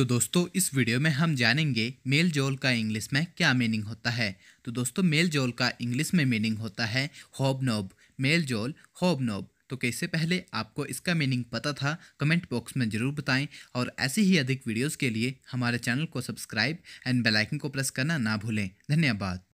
तो दोस्तों इस वीडियो में हम जानेंगे मेल जोल का इंग्लिश में क्या मीनिंग होता है तो दोस्तों मेल जोल का इंग्लिश में मीनिंग होता है होब नोब मेल जोल होब नोब तो कैसे पहले आपको इसका मीनिंग पता था कमेंट बॉक्स में ज़रूर बताएं और ऐसे ही अधिक वीडियोस के लिए हमारे चैनल को सब्सक्राइब एंड बेलाइकन को प्रेस करना ना भूलें धन्यवाद